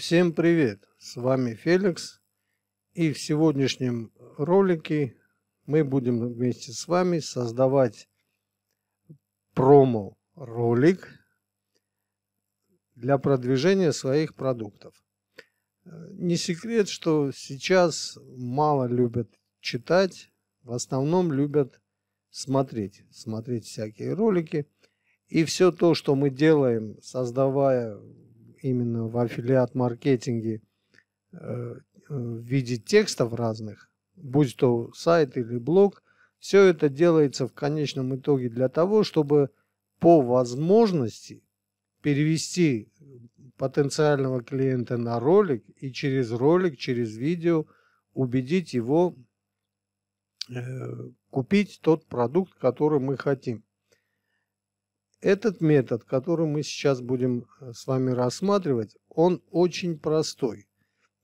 Всем привет! С вами Феликс. И в сегодняшнем ролике мы будем вместе с вами создавать промо-ролик для продвижения своих продуктов. Не секрет, что сейчас мало любят читать, в основном любят смотреть, смотреть всякие ролики. И все то, что мы делаем, создавая именно в аффилиат-маркетинге э, э, в виде текстов разных, будь то сайт или блог, все это делается в конечном итоге для того, чтобы по возможности перевести потенциального клиента на ролик и через ролик, через видео убедить его э, купить тот продукт, который мы хотим. Этот метод, который мы сейчас будем э, с вами рассматривать, он очень простой.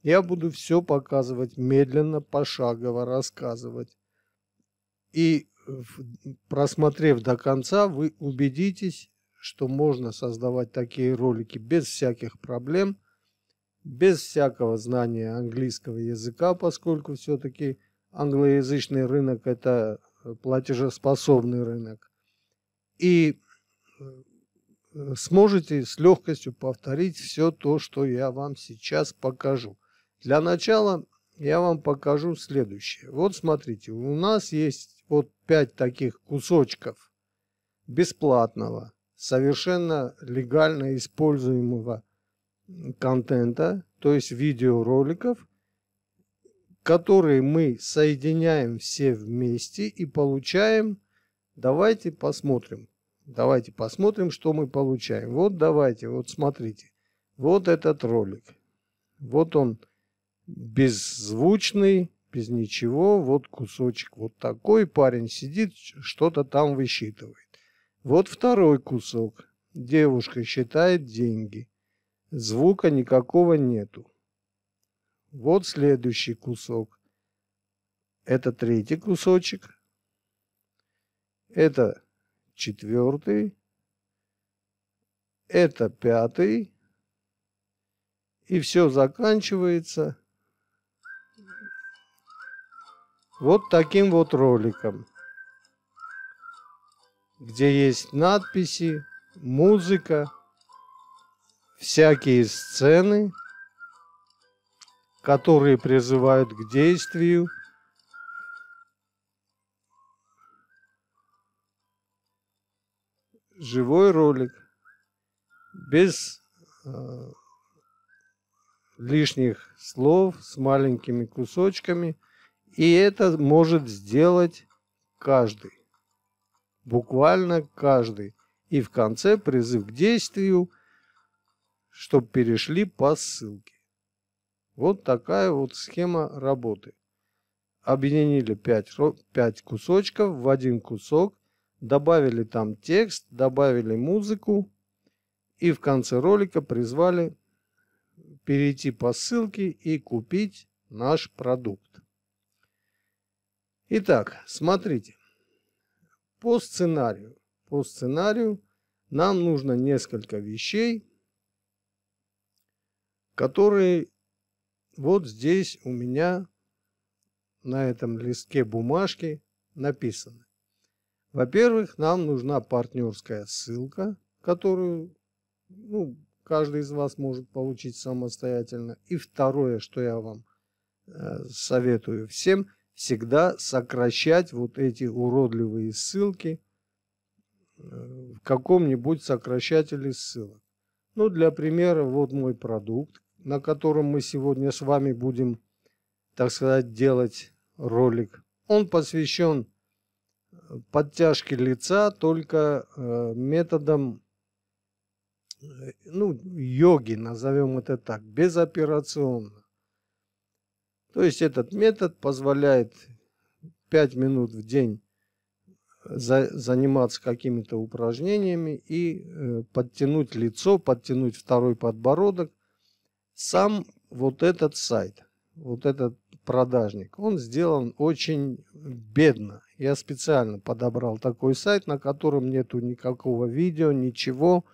Я буду все показывать медленно, пошагово рассказывать. И э, просмотрев до конца, вы убедитесь, что можно создавать такие ролики без всяких проблем, без всякого знания английского языка, поскольку все-таки англоязычный рынок – это э, платежеспособный рынок. И Э, э, сможете с легкостью повторить все то, что я вам сейчас покажу. Для начала я вам покажу следующее. Вот смотрите, у нас есть вот 5 таких кусочков бесплатного, совершенно легально используемого контента, то есть видеороликов, которые мы соединяем все вместе и получаем. Давайте посмотрим. Давайте посмотрим, что мы получаем. Вот давайте, вот смотрите. Вот этот ролик. Вот он беззвучный, без ничего. Вот кусочек вот такой. Парень сидит, что-то там высчитывает. Вот второй кусок. Девушка считает деньги. Звука никакого нету. Вот следующий кусок. Это третий кусочек. Это четвертый, это пятый, и все заканчивается вот таким вот роликом, где есть надписи, музыка, всякие сцены, которые призывают к действию – живой ролик, без э, лишних слов, с маленькими кусочками. И это может сделать каждый. Буквально каждый. И в конце призыв к действию, чтобы перешли по ссылке. Вот такая вот схема работы. Объединили 5, 5 кусочков в один кусок – добавили там текст, добавили музыку и в конце ролика призвали перейти по ссылке и купить наш продукт. Итак, смотрите. По сценарию. По сценарию нам нужно несколько вещей, которые вот здесь у меня на этом листке бумажки написаны. Во-первых, нам нужна партнерская ссылка, которую ну, каждый из вас может получить самостоятельно. И второе, что я вам э, советую всем, всегда сокращать вот эти уродливые ссылки э, в каком-нибудь сокращателе ссылок. Ну, для примера, вот мой продукт, на котором мы сегодня с вами будем, так сказать, делать ролик. Он посвящен подтяжки лица только э, методом э, ну, йоги, назовем это так, безоперационно. То есть этот метод позволяет 5 минут в день э, за, заниматься какими-то упражнениями и э, подтянуть лицо, подтянуть второй подбородок. Сам вот этот сайт, вот этот продажник, он сделан очень бедно. Я специально подобрал такой сайт, на котором нету никакого видео, ничего.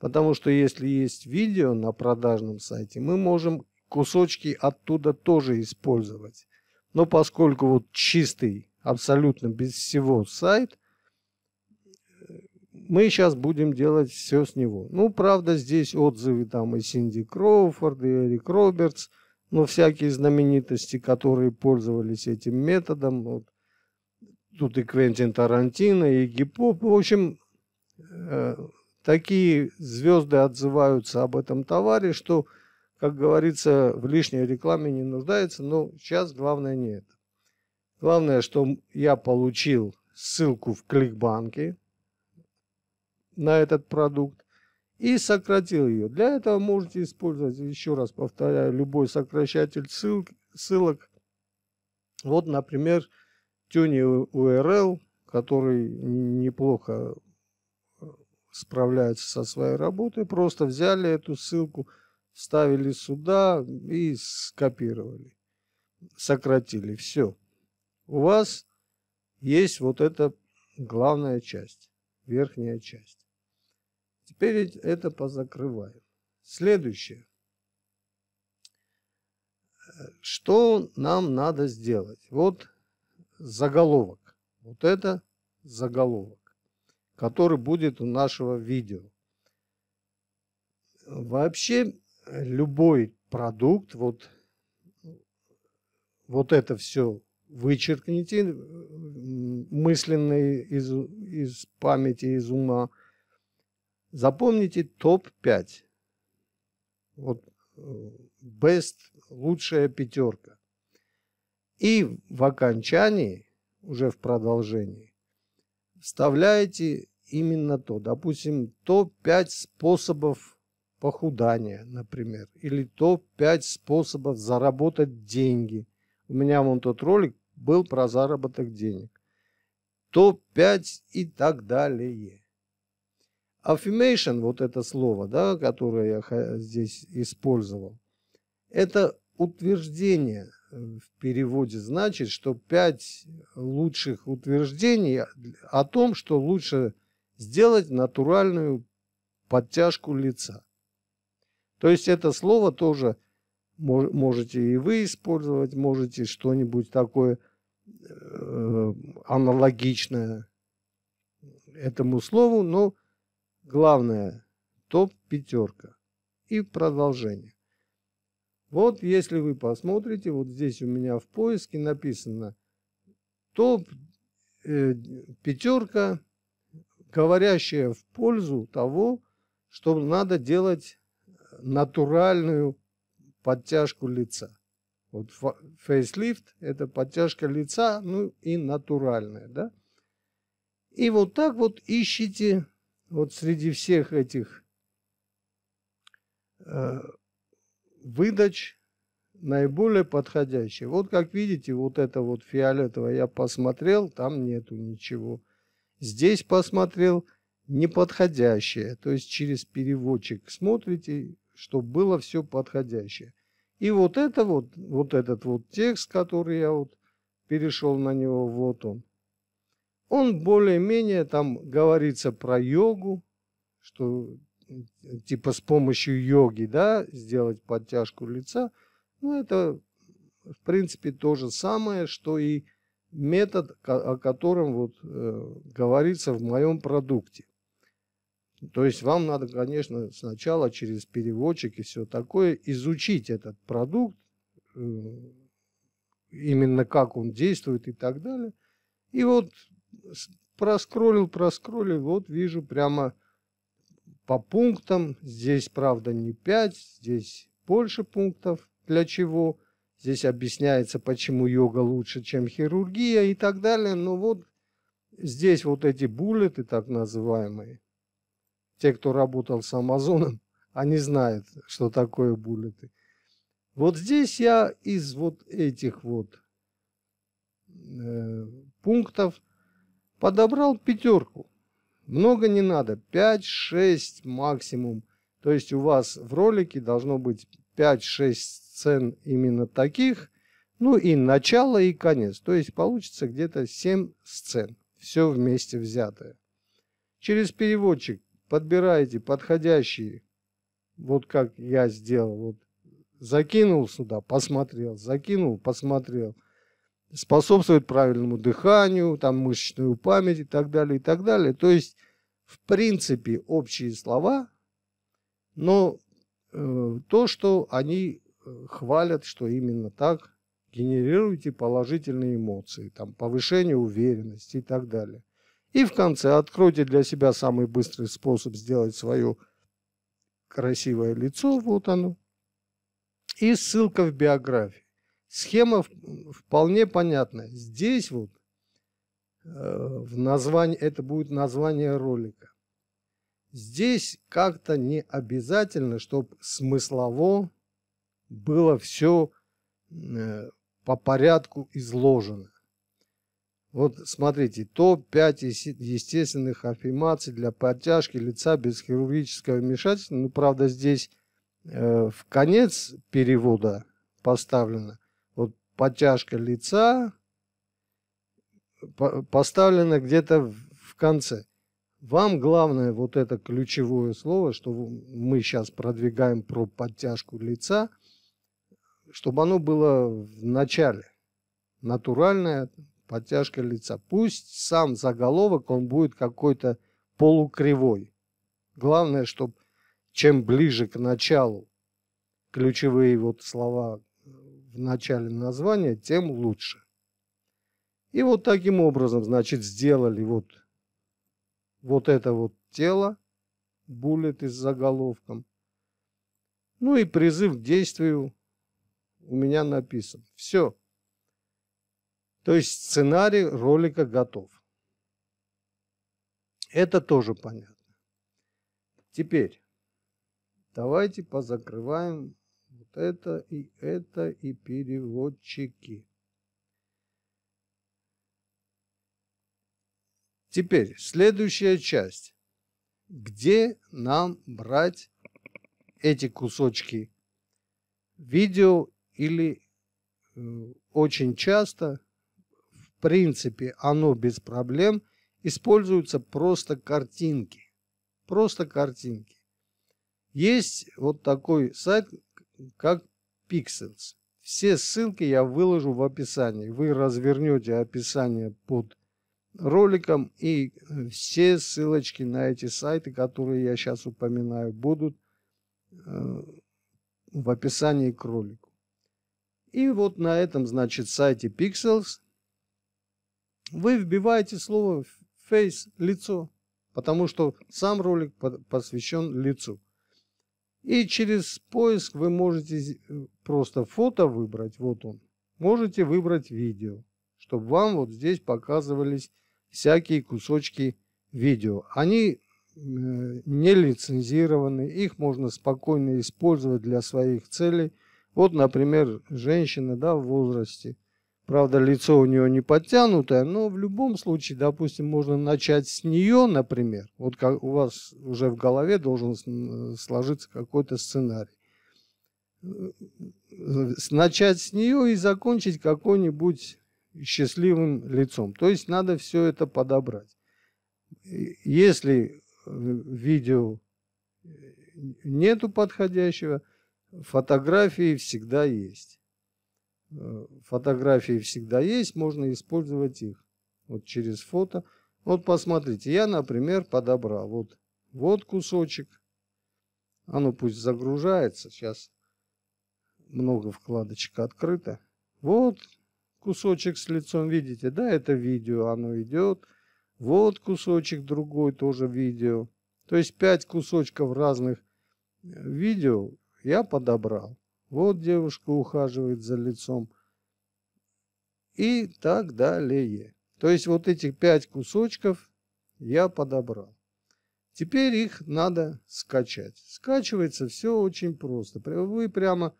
Потому что если есть видео на продажном сайте, мы можем кусочки оттуда тоже использовать. Но поскольку вот чистый, абсолютно без всего сайт, э, мы сейчас будем делать все с него. Ну, правда, здесь отзывы там и Синди Кроуфорд, и Эрик Робертс, но всякие знаменитости, которые пользовались этим методом. Вот, тут и Квентин Тарантино, и Гипоп. В общем, э, такие звезды отзываются об этом товаре, что, как говорится, в лишней рекламе не нуждается, но сейчас главное не это. Главное, что я получил ссылку в кликбанке на этот продукт и сократил ее. Для этого можете использовать, еще раз повторяю, любой сокращатель ссылок. Вот, например, Тюни URL, который неплохо э, справляется со своей работой, просто взяли эту ссылку, вставили сюда и скопировали, сократили. Все. У вас есть вот эта главная часть, верхняя часть. Теперь это позакрываем. Следующее. Э, что нам надо сделать? Вот заголовок. Вот это заголовок, который будет у нашего видео. Вообще любой продукт, вот, вот это все вычеркните мысленные из, из памяти, из ума. Запомните топ-5. Вот э, best, лучшая пятерка. И в окончании, уже в продолжении, вставляете именно то. Допустим, то 5 способов похудания, например, или то 5 способов заработать деньги. У меня вон тот ролик был про заработок денег. То 5 и так далее. Affirmation, вот это слово, да, которое я здесь использовал, это утверждение – Э, в переводе значит, что пять лучших утверждений о том, что лучше сделать натуральную подтяжку лица. То есть это слово тоже можете и вы использовать, можете что-нибудь такое э, аналогичное этому слову, но главное топ-пятерка и продолжение. Вот если вы посмотрите, вот здесь у меня в поиске написано топ э, пятерка, говорящая в пользу того, что надо делать натуральную подтяжку лица. Вот фейслифт – это подтяжка лица, ну и натуральная, да? И вот так вот ищите вот среди всех этих э, выдач наиболее подходящие. Вот как видите, вот это вот фиолетовое я посмотрел, там нету ничего. Здесь посмотрел неподходящее, то есть через переводчик смотрите, чтобы было все подходящее. И вот это вот, вот этот вот текст, который я вот перешел на него, вот он. Он более-менее там говорится про йогу, что типа с помощью йоги, да, сделать подтяжку лица, ну, это, в принципе, то же самое, что и метод, о котором вот э, говорится в моем продукте. То есть вам надо, конечно, сначала через переводчик и все такое изучить этот продукт, э, именно как он действует и так далее. И вот проскролил, проскролил, вот вижу прямо по пунктам. Здесь, правда, не 5, здесь больше пунктов. Для чего? Здесь объясняется, почему йога лучше, чем хирургия и так далее. Но вот здесь вот эти буллеты, так называемые, те, кто работал с Амазоном, они знают, что такое буллеты. Вот здесь я из вот этих вот э, пунктов подобрал пятерку. Много не надо, 5-6 максимум. То есть у вас в ролике должно быть 5-6 сцен именно таких, ну и начало и конец. То есть получится где-то 7 сцен, все вместе взятое. Через переводчик подбираете подходящие, вот как я сделал, вот закинул сюда, посмотрел, закинул, посмотрел – способствует правильному дыханию, там мышечную память и так далее, и так далее. То есть, в принципе, общие слова, но э, то, что они э, хвалят, что именно так генерируете положительные эмоции, там, повышение уверенности и так далее. И в конце откройте для себя самый быстрый способ сделать свое красивое лицо, вот оно, и ссылка в биографии схема вполне понятна. Здесь вот э, в названии, это будет название ролика. Здесь как-то не обязательно, чтобы смыслово было все э, по порядку изложено. Вот смотрите, топ-5 естественных аффирмаций для подтяжки лица без хирургического вмешательства. Ну, правда, здесь э, в конец перевода поставлено подтяжка лица поставлена где-то в конце. Вам главное вот это ключевое слово, что мы сейчас продвигаем про подтяжку лица, чтобы оно было в начале. Натуральная подтяжка лица. Пусть сам заголовок, он будет какой-то полукривой. Главное, чтобы чем ближе к началу ключевые вот слова в начале названия, тем лучше. И вот таким образом, значит, сделали вот, вот это вот тело, буллеты из заголовком. Ну и призыв к действию у меня написан. Все. То есть сценарий ролика готов. Это тоже понятно. Теперь давайте позакрываем это и это и переводчики. Теперь следующая часть. Где нам брать эти кусочки видео или э, очень часто, в принципе, оно без проблем, используются просто картинки. Просто картинки. Есть вот такой сайт, как Pixels. Все ссылки я выложу в описании. Вы развернете описание под роликом и э, все ссылочки на эти сайты, которые я сейчас упоминаю, будут э, в описании к ролику. И вот на этом, значит, сайте Pixels вы вбиваете слово face, лицо, потому что сам ролик посвящен лицу. И через поиск вы можете э, просто фото выбрать, вот он. Можете выбрать видео, чтобы вам вот здесь показывались всякие кусочки видео. Они э, не лицензированы, их можно спокойно использовать для своих целей. Вот, например, женщина да, в возрасте Правда, лицо у нее не подтянутое, но в любом случае, допустим, можно начать с нее, например. Вот как у вас уже в голове должен э, сложиться какой-то сценарий. Э, начать с нее и закончить какой-нибудь счастливым лицом. То есть надо все это подобрать. Если э, видео нету подходящего, фотографии всегда есть. Э, фотографии всегда есть, можно использовать их. Вот через фото. Вот посмотрите, я, например, подобрал. Вот, вот кусочек. Оно а ну пусть загружается. Сейчас много вкладочек открыто. Вот кусочек с лицом, видите, да, это видео, оно идет. Вот кусочек другой, тоже видео. То есть 5 кусочков разных э, видео я подобрал. Вот девушка ухаживает за лицом. И так далее. То есть вот этих пять кусочков я подобрал. Теперь их надо скачать. Скачивается все очень просто. Вы прямо,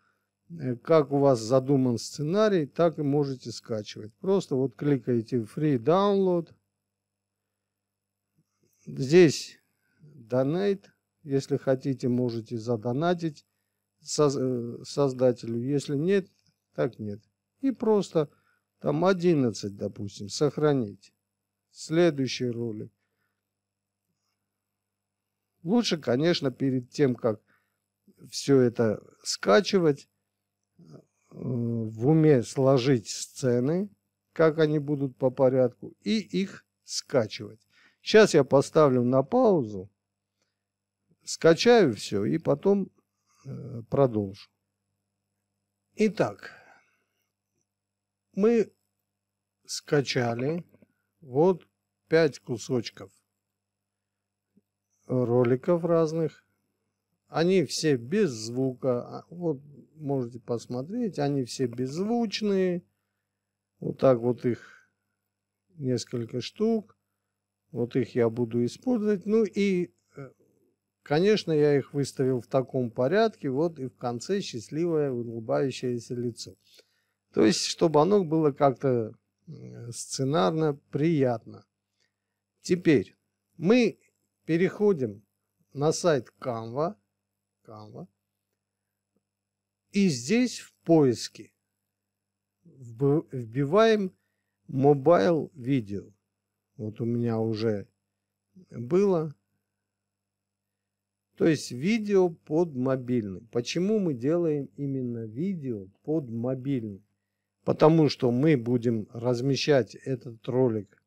э, как у вас задуман сценарий, так и можете скачивать. Просто вот кликаете Free Download. Здесь Donate. Если хотите, можете задонатить. Э, создателю. Если нет, так нет. И просто там 11, допустим, сохранить. Следующий ролик. Лучше, конечно, перед тем, как все это скачивать, э, в уме сложить сцены, как они будут по порядку, и их скачивать. Сейчас я поставлю на паузу, скачаю все и потом Э, продолжу. Итак, мы скачали вот пять кусочков роликов разных. Они все без звука. А, вот можете посмотреть, они все беззвучные. Вот так вот их несколько штук. Вот их я буду использовать. Ну и Конечно, я их выставил в таком порядке, вот и в конце счастливое улыбающееся лицо. То есть, чтобы оно было как-то сценарно приятно. Теперь мы переходим на сайт Canva, Canva и здесь в поиске вбиваем mobile видео. Вот у меня уже было то есть видео под мобильный. Почему мы делаем именно видео под мобильный? Потому что мы будем размещать этот ролик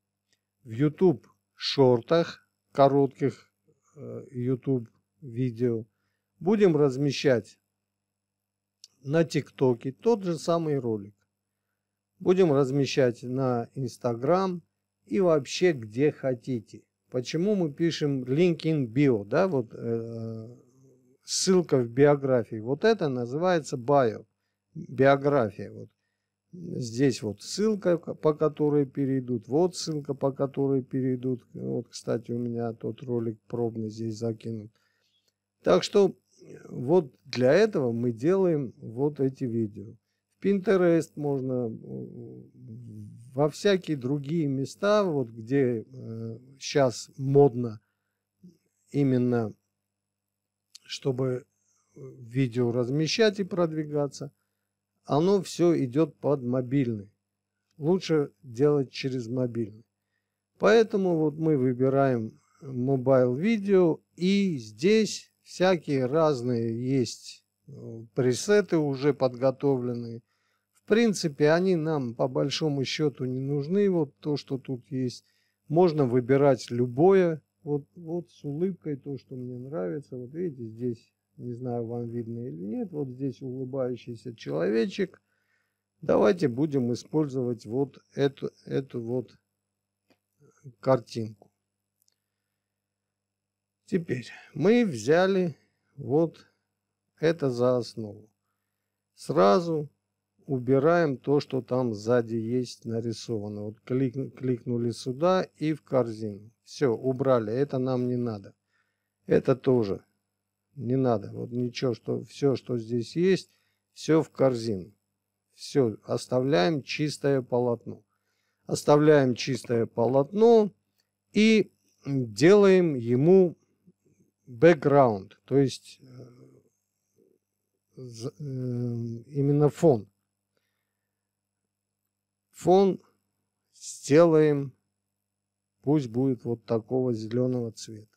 в YouTube шортах, коротких э, YouTube видео. Будем размещать на ТикТоке тот же самый ролик. Будем размещать на Instagram и вообще где хотите. Почему мы пишем link in bio, да, вот э, ссылка в биографии. Вот это называется bio, биография. Вот здесь вот ссылка, по которой перейдут, вот ссылка, по которой перейдут. Вот, кстати, у меня тот ролик пробный здесь закинут. Так что вот для этого мы делаем вот эти видео. Pinterest, можно во всякие другие места, вот где э, сейчас модно именно, чтобы э, видео размещать и продвигаться, оно все идет под мобильный. Лучше делать через мобильный. Поэтому вот мы выбираем мобайл видео и здесь всякие разные есть э, пресеты уже подготовленные – принципе, они нам по большому счету не нужны. Вот то, что тут есть, можно выбирать любое. Вот, вот с улыбкой то, что мне нравится. Вот видите, здесь, не знаю, вам видно или нет, вот здесь улыбающийся человечек. Давайте будем использовать вот эту, эту вот картинку. Теперь мы взяли вот это за основу. Сразу убираем то, что там сзади есть нарисовано. Вот клик, кликнули сюда и в корзину. Все, убрали. Это нам не надо. Это тоже не надо. Вот ничего, что все, что здесь есть, все в корзину. Все, оставляем чистое полотно. Оставляем чистое полотно и делаем ему бэкграунд, то есть э, э, именно фон. Фон сделаем, пусть будет вот такого зеленого цвета.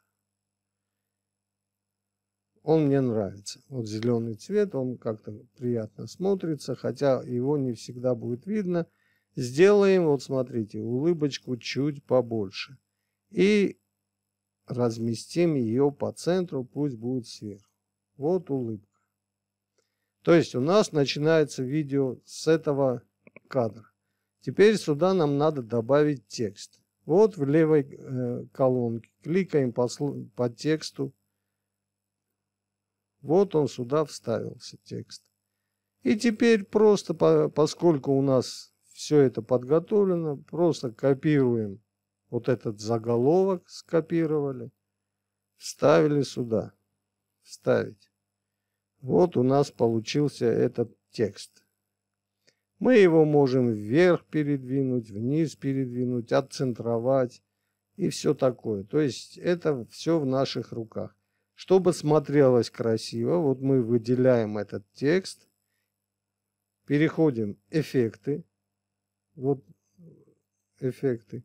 Он мне нравится. Вот зеленый цвет, он как-то приятно смотрится, хотя его не всегда будет видно. Сделаем, вот смотрите, улыбочку чуть побольше. И разместим ее по центру, пусть будет сверху. Вот улыбка. То есть у нас начинается видео с этого кадра. Теперь сюда нам надо добавить текст. Вот в левой э, колонке кликаем по, по тексту. Вот он сюда вставился, текст. И теперь просто, по, поскольку у нас все это подготовлено, просто копируем вот этот заголовок, скопировали, вставили сюда. Вставить. Вот у нас получился этот текст. Мы его можем вверх передвинуть, вниз передвинуть, отцентровать и все такое. То есть это все в наших руках. Чтобы смотрелось красиво, вот мы выделяем этот текст, переходим эффекты, вот эффекты,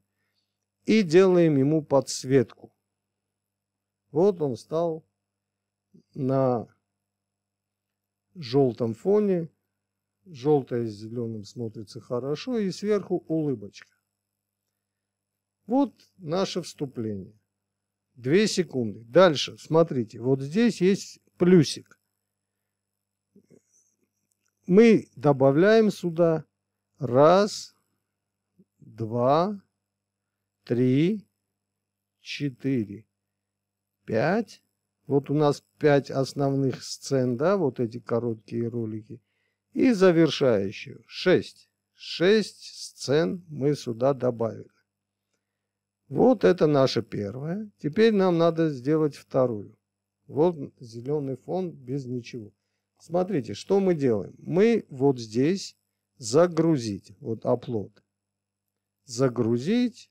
и делаем ему подсветку. Вот он стал на желтом фоне Желтое с зеленым смотрится хорошо. И сверху улыбочка. Вот наше вступление. Две секунды. Дальше, смотрите, вот здесь есть плюсик. Мы добавляем сюда раз, два, три, четыре, пять. Вот у нас пять основных сцен, да, вот эти короткие ролики – и завершающую. Шесть. Шесть сцен мы сюда добавили. Вот это наша первая. Теперь нам надо сделать вторую. Вот зеленый фон без ничего. Смотрите, что мы делаем. Мы вот здесь загрузить, вот оплот, Загрузить,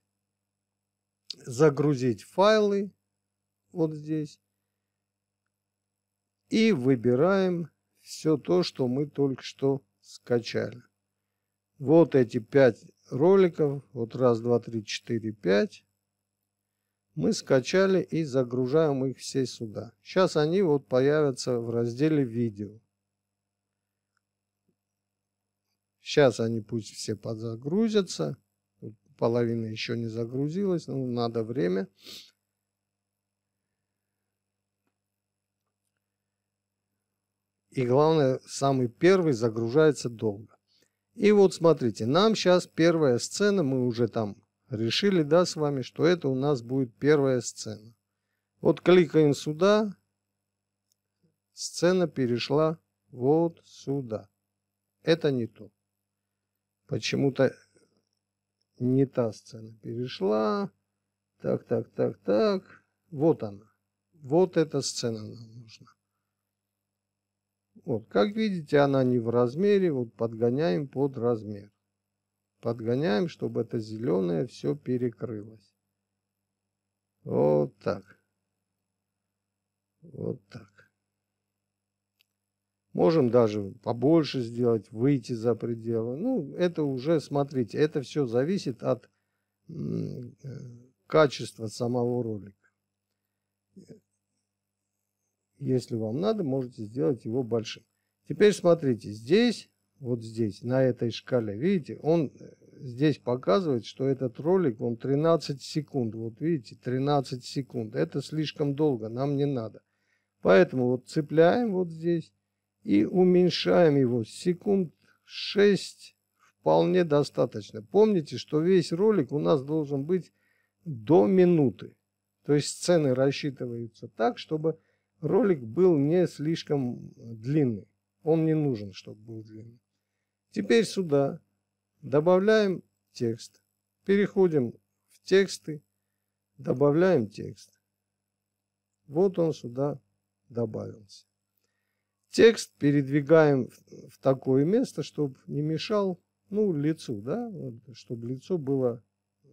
загрузить файлы вот здесь. И выбираем все то, что мы только что скачали. Вот эти пять роликов, вот раз, два, три, четыре, пять, мы скачали и загружаем их все сюда. Сейчас они вот появятся в разделе видео. Сейчас они пусть все подзагрузятся. Половина еще не загрузилась, но ну, надо время. И главное, самый первый загружается долго. И вот смотрите, нам сейчас первая сцена, мы уже там решили, да, с вами, что это у нас будет первая сцена. Вот кликаем сюда, сцена перешла вот сюда. Это не то. Почему-то не та сцена перешла. Так, так, так, так. Вот она. Вот эта сцена нам нужна. Вот, как видите, она не в размере, вот подгоняем под размер. Подгоняем, чтобы это зеленое все перекрылось. Вот так. Вот так. Можем даже побольше сделать, выйти за пределы. Ну, это уже, смотрите, это все зависит от э, качества самого ролика. Если вам надо, можете сделать его большим. Теперь смотрите, здесь, вот здесь, на этой шкале, видите, он э, здесь показывает, что этот ролик, он 13 секунд. Вот видите, 13 секунд. Это слишком долго, нам не надо. Поэтому вот цепляем вот здесь и уменьшаем его секунд 6 вполне достаточно. Помните, что весь ролик у нас должен быть до минуты. То есть цены рассчитываются так, чтобы ролик был не слишком длинный. Он не нужен, чтобы был длинный. Теперь сюда добавляем текст. Переходим в тексты, добавляем текст. Вот он сюда добавился. Текст передвигаем в такое место, чтобы не мешал ну, лицу, да, вот, чтобы лицо было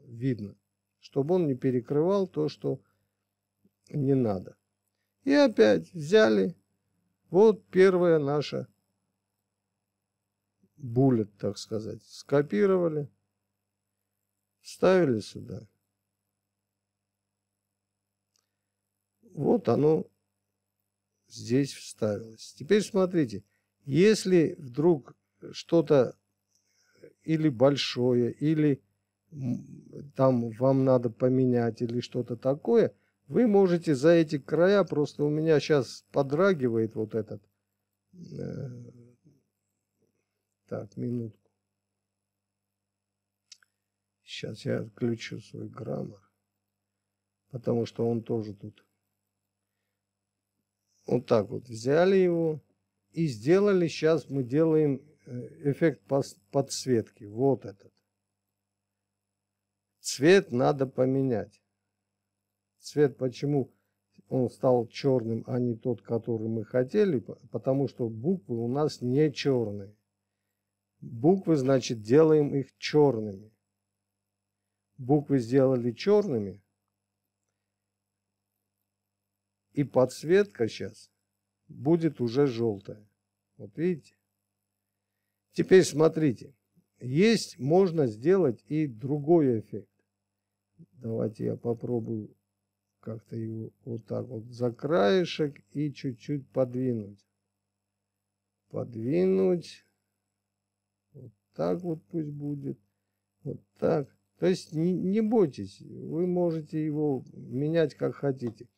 видно, чтобы он не перекрывал то, что не надо. И опять взяли. Вот первая наша буллет, так сказать. Скопировали, ставили сюда. Вот оно здесь вставилось. Теперь смотрите, если вдруг что-то или большое, или там вам надо поменять, или что-то такое – вы можете за эти края, просто у меня сейчас подрагивает вот этот. Э, так, минутку. Сейчас я отключу свой граммар, потому что он тоже тут. Вот так вот взяли его и сделали. Сейчас мы делаем э, эффект подсветки. Вот этот. Цвет надо поменять. Цвет почему он стал черным, а не тот, который мы хотели? Потому что буквы у нас не черные. Буквы, значит, делаем их черными. Буквы сделали черными. И подсветка сейчас будет уже желтая. Вот видите? Теперь смотрите. Есть, можно сделать и другой эффект. Давайте я попробую как-то его вот так вот за краешек и чуть-чуть подвинуть. Подвинуть. Вот так вот пусть будет. Вот так. То есть не, не бойтесь, вы можете его менять как хотите.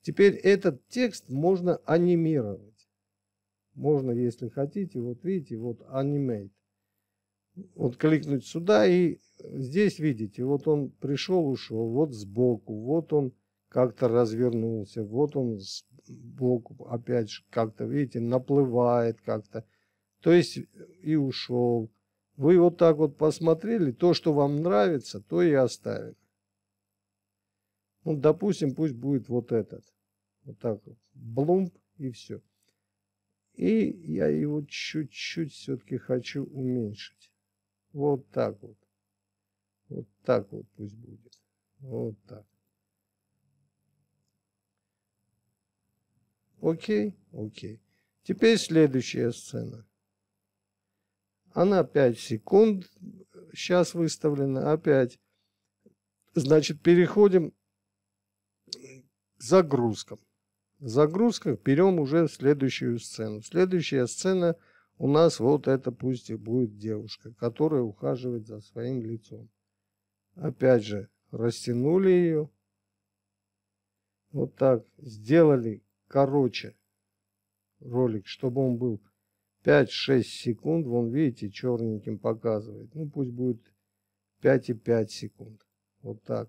Теперь этот текст можно анимировать. Можно, если хотите, вот видите, вот анимейт. Вот кликнуть сюда и здесь видите, вот он пришел, ушел, вот сбоку, вот он как-то развернулся. Вот он сбоку опять же как-то, видите, наплывает как-то. То есть и ушел. Вы вот так вот посмотрели, то, что вам нравится, то и оставили. Ну, допустим, пусть будет вот этот. Вот так вот. Блумп и все. И я его чуть-чуть все-таки хочу уменьшить. Вот так вот. Вот так вот пусть будет. Вот так. Окей, окей. Теперь следующая сцена. Она 5 секунд сейчас выставлена, опять. Значит, переходим к загрузкам. В загрузках берем уже следующую сцену. Следующая сцена у нас вот это пусть и будет девушка, которая ухаживает за своим лицом. Опять же, растянули ее. Вот так. Сделали короче ролик, чтобы он был 5-6 секунд. Вон, видите, черненьким показывает. Ну, пусть будет 5,5 секунд. Вот так.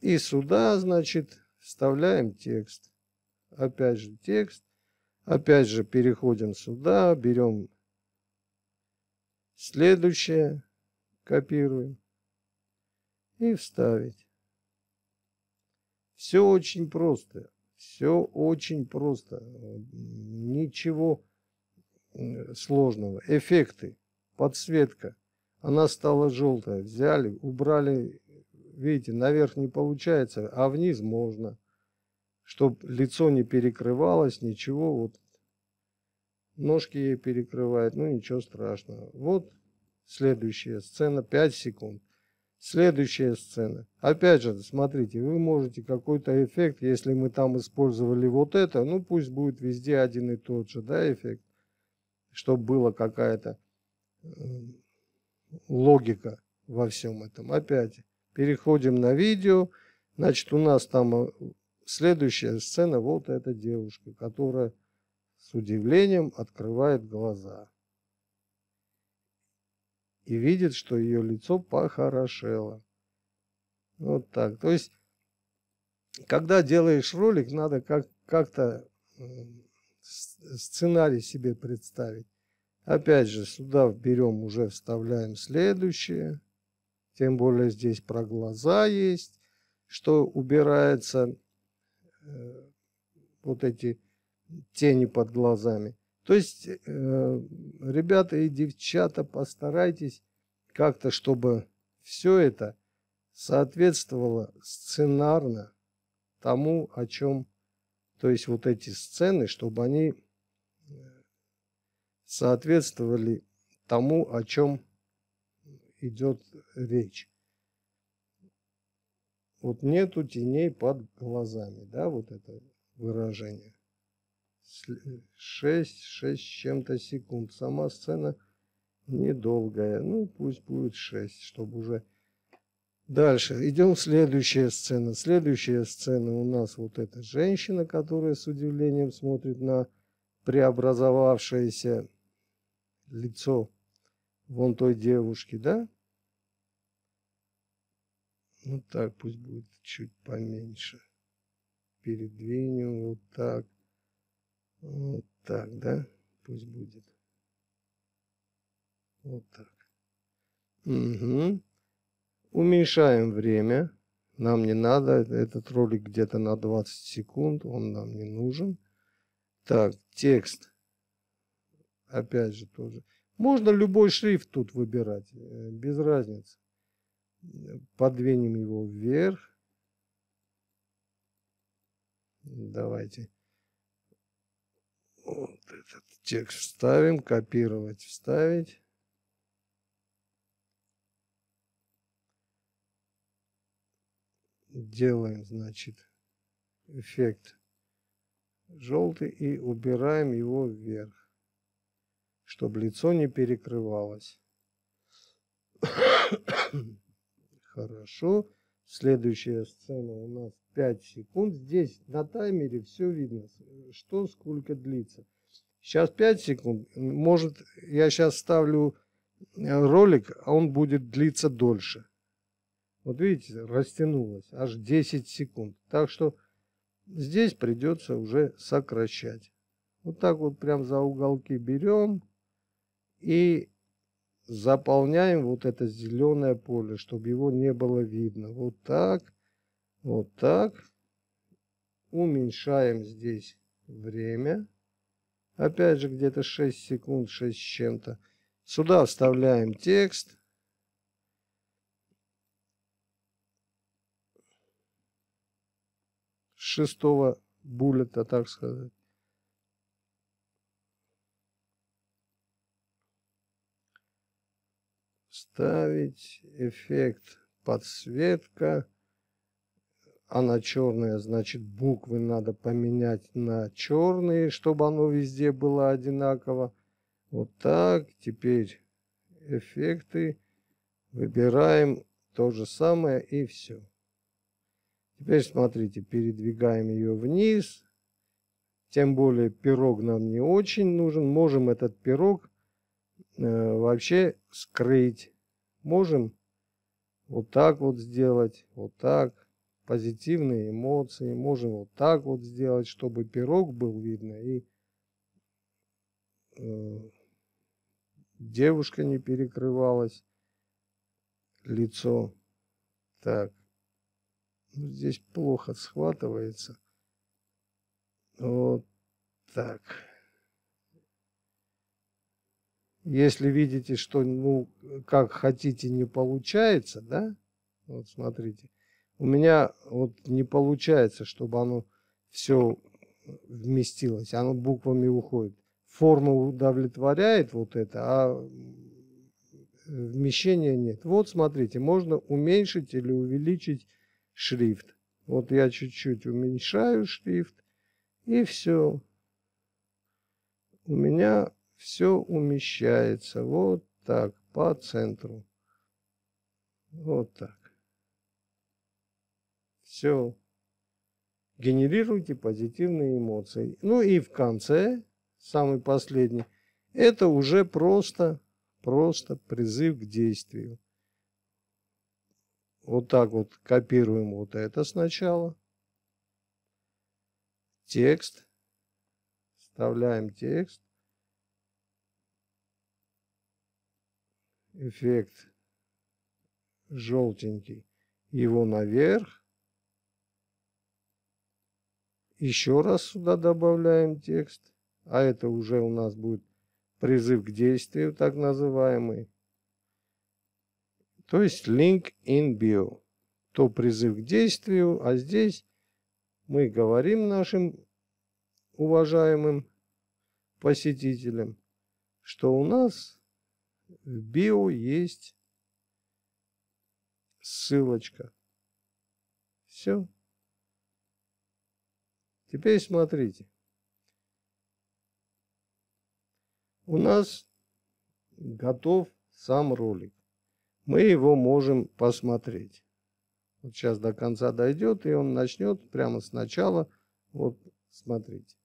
И сюда, значит, вставляем текст. Опять же текст. Опять же переходим сюда, берем следующее, копируем и вставить. Все очень просто. Все очень просто, ничего сложного. Эффекты, подсветка, она стала желтая. Взяли, убрали, видите, наверх не получается, а вниз можно. Чтобы лицо не перекрывалось, ничего, вот ножки ей перекрывает, ну ничего страшного. Вот следующая сцена 5 секунд. Следующая сцена. Опять же, смотрите, вы можете какой-то эффект, если мы там использовали вот это, ну пусть будет везде один и тот же да, эффект, чтобы была какая-то эм, логика во всем этом. Опять переходим на видео. Значит, у нас там э, следующая сцена, вот эта девушка, которая с удивлением открывает глаза и видит, что ее лицо похорошело. Вот так. То есть, когда делаешь ролик, надо как- как-то сценарий себе представить. Опять же, сюда берем, уже вставляем следующее. Тем более здесь про глаза есть, что убирается э, вот эти тени под глазами. То есть, э, ребята и девчата, постарайтесь как-то, чтобы все это соответствовало сценарно тому, о чем, то есть вот эти сцены, чтобы они э, соответствовали тому, о чем идет речь. Вот нету теней под глазами, да, вот это выражение. 6, 6 с чем-то секунд. Сама сцена недолгая. Ну, пусть будет 6, чтобы уже... Дальше. Идем следующая сцена. Следующая сцена у нас вот эта женщина, которая с удивлением смотрит на преобразовавшееся лицо вон той девушки, да? Вот ну, так пусть будет чуть поменьше. Передвинем вот так. Вот так, да? Пусть будет. Вот так. Угу. Уменьшаем время. Нам не надо. Э, этот ролик где-то на 20 секунд. Он нам не нужен. Так, текст. Опять же тоже. Можно любой шрифт тут выбирать. Э, без разницы. Подвинем его вверх. Давайте. Вот этот текст вставим, копировать, вставить. Делаем, значит, эффект желтый и убираем его вверх, чтобы лицо не перекрывалось. Хорошо. Следующая сцена у нас 5 секунд. Здесь на таймере все видно, что сколько длится. Сейчас 5 секунд. Может, я сейчас ставлю э, ролик, а он будет длиться дольше. Вот видите, растянулось аж 10 секунд. Так что здесь придется уже сокращать. Вот так вот прям за уголки берем и заполняем вот это зеленое поле, чтобы его не было видно. Вот так. Вот так. Уменьшаем здесь время. Опять же, где-то 6 секунд, 6 с чем-то. Сюда вставляем текст. Шестого буллета, так сказать. Ставить эффект подсветка она а черная, значит буквы надо поменять на черные, чтобы оно везде было одинаково. Вот так. Теперь эффекты. Выбираем то же самое и все. Теперь смотрите, передвигаем ее вниз. Тем более пирог нам не очень нужен. Можем этот пирог э, вообще скрыть. Можем вот так вот сделать, вот так позитивные эмоции, можем вот так вот сделать, чтобы пирог был видно и э, девушка не перекрывалась лицо. Так, ну, здесь плохо схватывается. Вот так. Если видите, что ну как хотите не получается, да, вот смотрите, у меня вот не получается, чтобы оно все вместилось, оно буквами уходит. Форма удовлетворяет вот это, а вмещения нет. Вот смотрите, можно уменьшить или увеличить шрифт. Вот я чуть-чуть уменьшаю шрифт, и все. У меня все умещается вот так, по центру. Вот так. Все. Генерируйте позитивные эмоции. Ну и в конце, самый последний, это уже просто, просто призыв к действию. Вот так вот копируем вот это сначала. Текст. Вставляем текст. Эффект желтенький. Его наверх. Еще раз сюда добавляем текст, а это уже у нас будет призыв к действию, так называемый. То есть link in bio. То призыв к действию, а здесь мы говорим нашим уважаемым посетителям, что у нас в био есть ссылочка. Все. Теперь смотрите. У нас готов сам ролик. Мы его можем посмотреть. Вот сейчас до конца дойдет, и он начнет прямо сначала. Вот, смотрите.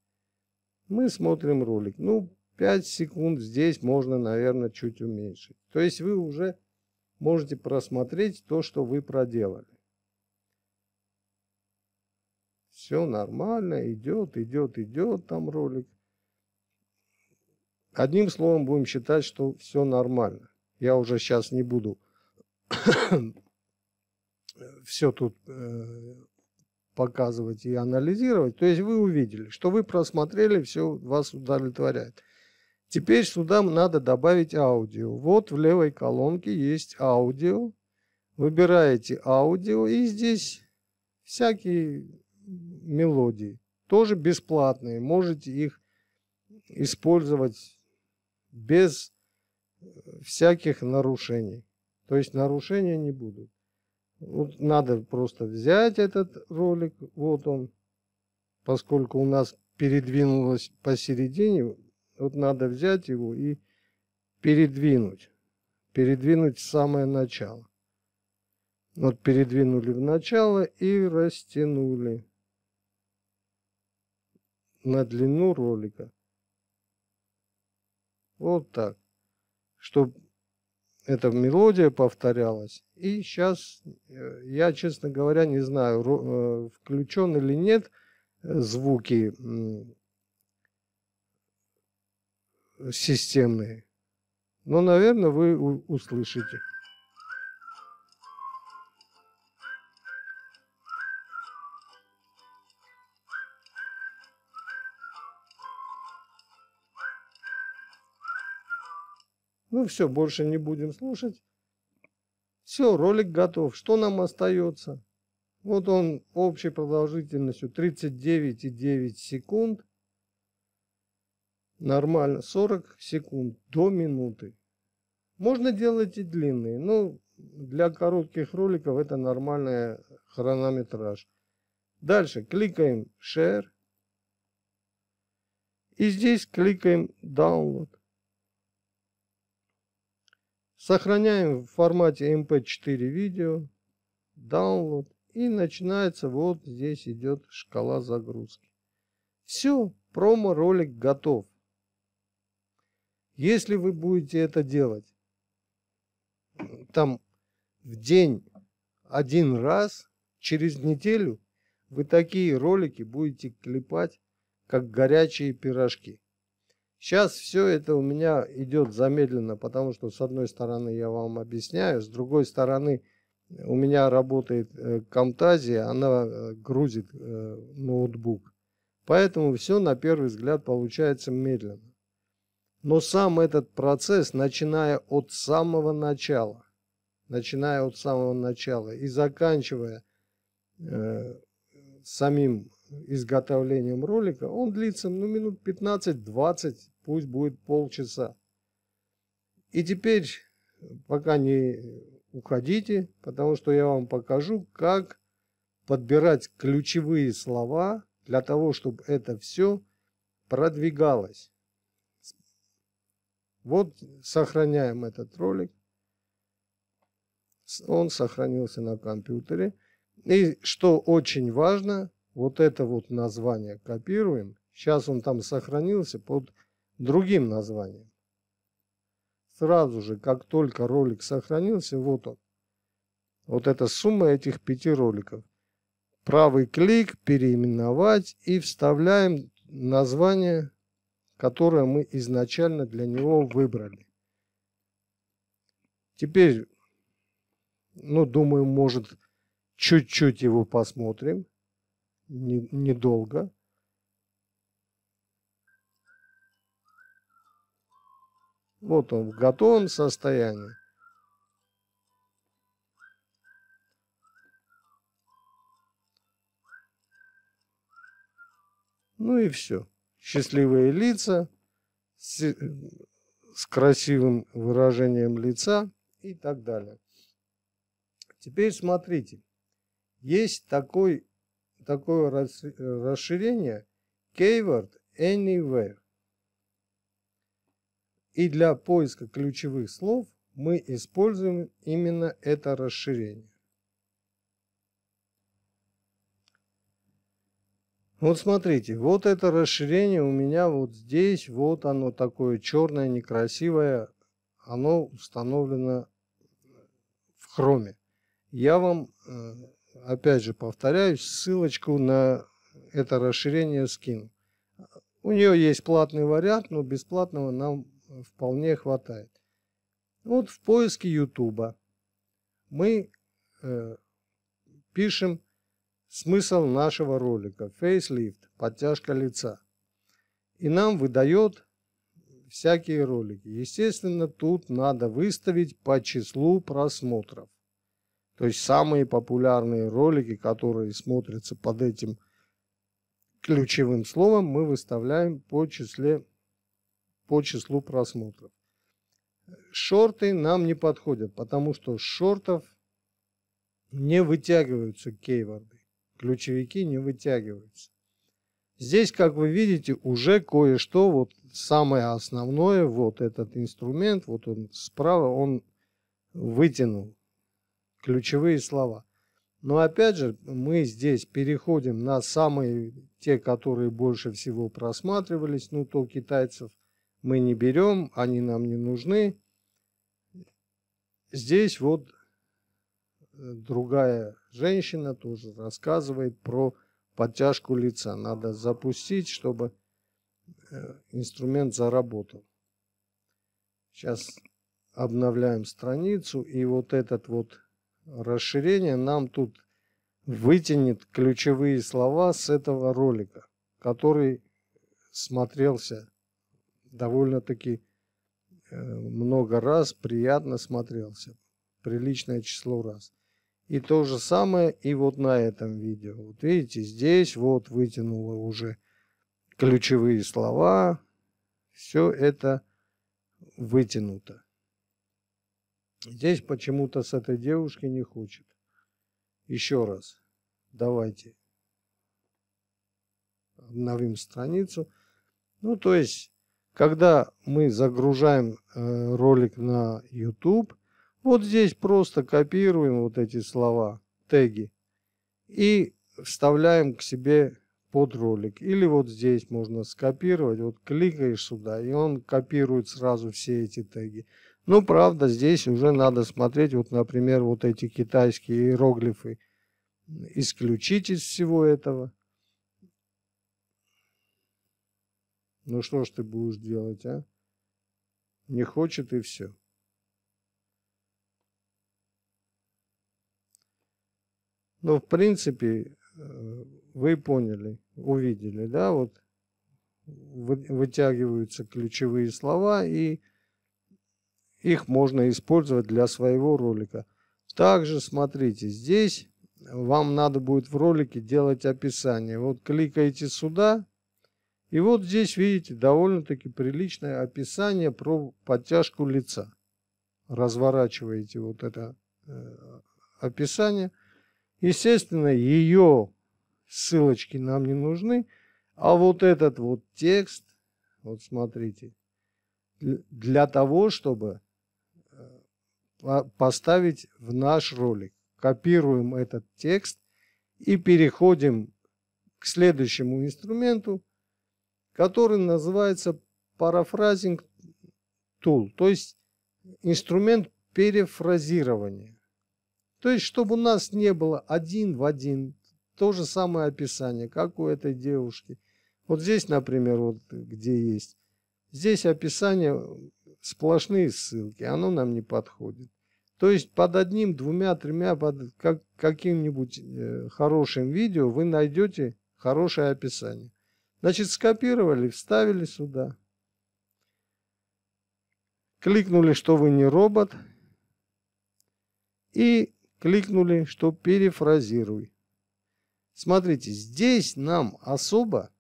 Мы смотрим ролик. Ну, 5 секунд здесь можно, наверное, чуть уменьшить. То есть вы уже можете просмотреть то, что вы проделали. все нормально, идет, идет, идет там ролик. Одним словом, будем считать, что все нормально. Я уже сейчас не буду все тут э, показывать и анализировать. То есть вы увидели, что вы просмотрели, все вас удовлетворяет. Теперь сюда надо добавить аудио. Вот в левой колонке есть аудио. Выбираете аудио и здесь всякие мелодии Тоже бесплатные. Можете их использовать без э, всяких нарушений. То есть нарушения не будут. Вот надо просто взять этот ролик, вот он, поскольку у нас передвинулось посередине, вот надо взять его и передвинуть. Передвинуть в самое начало. Вот передвинули в начало и растянули на длину ролика. Вот так. Чтобы эта мелодия повторялась. И сейчас э, я, честно говоря, не знаю, э, включен или нет э, звуки системные. Но, наверное, вы услышите. Ну все, больше не будем слушать. Все, ролик готов. Что нам остается? Вот он общей продолжительностью 39,9 секунд. Нормально, 40 секунд до минуты. Можно делать и длинные, но для коротких роликов это нормальный хронометраж. Дальше кликаем Share. И здесь кликаем Download. Сохраняем в формате MP4 видео, download и начинается вот здесь идет шкала загрузки. Все, промо-ролик готов. Если вы будете это делать там в день один раз, через неделю вы такие ролики будете клепать, как горячие пирожки. Сейчас все это у меня идет замедленно, потому что с одной стороны я вам объясняю, с другой стороны у меня работает Камтазия, э, она э, грузит э, ноутбук. Поэтому все на первый взгляд получается медленно. Но сам этот процесс, начиная от самого начала, начиная от самого начала и заканчивая э, самим изготовлением ролика, он длится ну, минут 15-20, пусть будет полчаса. И теперь, пока не уходите, потому что я вам покажу, как подбирать ключевые слова для того, чтобы это все продвигалось. Вот сохраняем этот ролик. Он сохранился на компьютере. И что очень важно, вот это вот название копируем. Сейчас он там сохранился под другим названием. Сразу же, как только ролик сохранился, вот он. Вот эта сумма этих пяти роликов. Правый клик, переименовать и вставляем название, которое мы изначально для него выбрали. Теперь, ну, думаю, может, чуть-чуть его посмотрим недолго. Вот он в готовом состоянии. Ну и все. Счастливые лица с, э, с красивым выражением лица и так далее. Теперь смотрите. Есть такой такое расширение keyword anywhere. И для поиска ключевых слов мы используем именно это расширение. Вот смотрите, вот это расширение у меня вот здесь, вот оно такое черное, некрасивое, оно установлено в хроме. Я вам э, опять же повторяюсь, ссылочку на это расширение скину. У нее есть платный вариант, но бесплатного нам вполне хватает. Вот в поиске YouTube мы э, пишем смысл нашего ролика. Фейслифт, подтяжка лица. И нам выдает всякие ролики. Естественно, тут надо выставить по числу просмотров. То есть самые популярные ролики, которые смотрятся под этим ключевым словом, мы выставляем по, числе, по числу просмотров. Шорты нам не подходят, потому что с шортов не вытягиваются кейворды. Ключевики не вытягиваются. Здесь, как вы видите, уже кое-что, вот самое основное, вот этот инструмент, вот он справа, он вытянул ключевые слова. Но опять же, мы здесь переходим на самые те, которые больше всего просматривались, ну то китайцев мы не берем, они нам не нужны. Здесь вот э, другая женщина тоже рассказывает про подтяжку лица. Надо запустить, чтобы э, инструмент заработал. Сейчас обновляем страницу, и вот этот вот Расширение нам тут вытянет ключевые слова с этого ролика, который смотрелся довольно-таки э, много раз, приятно смотрелся, приличное число раз. И то же самое и вот на этом видео. Вот видите, здесь вот вытянуло уже ключевые слова. Все это вытянуто. Здесь почему-то с этой девушкой не хочет. Еще раз. Давайте обновим страницу. Ну, то есть, когда мы загружаем э, ролик на YouTube, вот здесь просто копируем вот эти слова, теги, и вставляем к себе под ролик. Или вот здесь можно скопировать, вот кликаешь сюда, и он копирует сразу все эти теги. Ну, правда, здесь уже надо смотреть, вот, например, вот эти китайские иероглифы, исключить из всего этого. Ну, что ж ты будешь делать, а? Не хочет и все. Ну, в принципе, э, вы поняли, увидели, да, вот вытягиваются ключевые слова и их можно использовать для своего ролика. Также смотрите, здесь вам надо будет в ролике делать описание. Вот кликаете сюда, и вот здесь видите довольно-таки приличное описание про подтяжку лица. Разворачиваете вот это э, описание. Естественно, ее ссылочки нам не нужны, а вот этот вот текст, вот смотрите, для того, чтобы поставить в наш ролик. Копируем этот текст и переходим к следующему инструменту, который называется парафразинг tool, то есть инструмент перефразирования. То есть, чтобы у нас не было один в один то же самое описание, как у этой девушки. Вот здесь, например, вот где есть. Здесь описание сплошные ссылки, оно нам не подходит. То есть под одним, двумя, тремя, под как, каким-нибудь э, хорошим видео вы найдете хорошее описание. Значит, скопировали, вставили сюда. Кликнули, что вы не робот. И кликнули, что перефразируй. Смотрите, здесь нам особо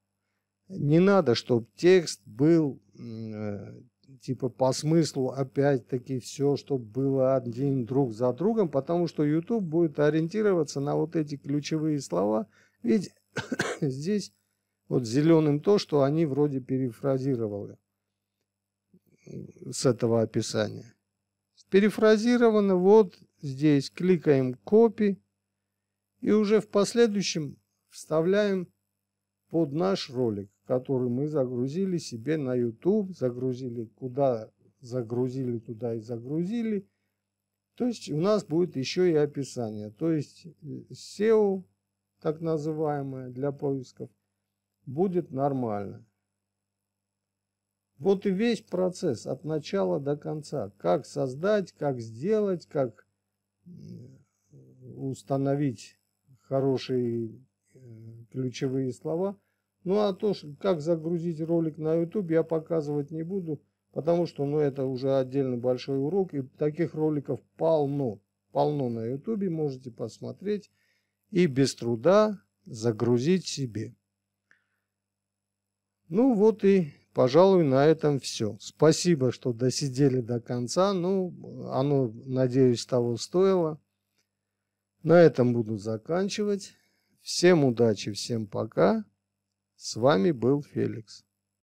не надо, чтобы текст был э, типа по смыслу опять-таки все, что было один друг за другом, потому что YouTube будет ориентироваться на вот эти ключевые слова, ведь здесь вот зеленым то, что они вроде перефразировали с этого описания. Перефразировано вот здесь, кликаем копи и уже в последующем вставляем под наш ролик который мы загрузили себе на YouTube, загрузили куда загрузили, туда и загрузили. То есть у нас будет еще и описание. То есть SEO, э, так называемое, для поисков, будет нормально. Вот и весь процесс от начала до конца. Как создать, как сделать, как э, установить хорошие э, ключевые слова – ну а то, как загрузить ролик на YouTube, я показывать не буду, потому что ну, это уже отдельный большой урок, и таких роликов полно, полно на YouTube, можете посмотреть и без труда загрузить себе. Ну вот и, пожалуй, на этом все. Спасибо, что досидели до конца. Ну, оно, надеюсь, того стоило. На этом буду заканчивать. Всем удачи, всем пока. С вами был Феликс.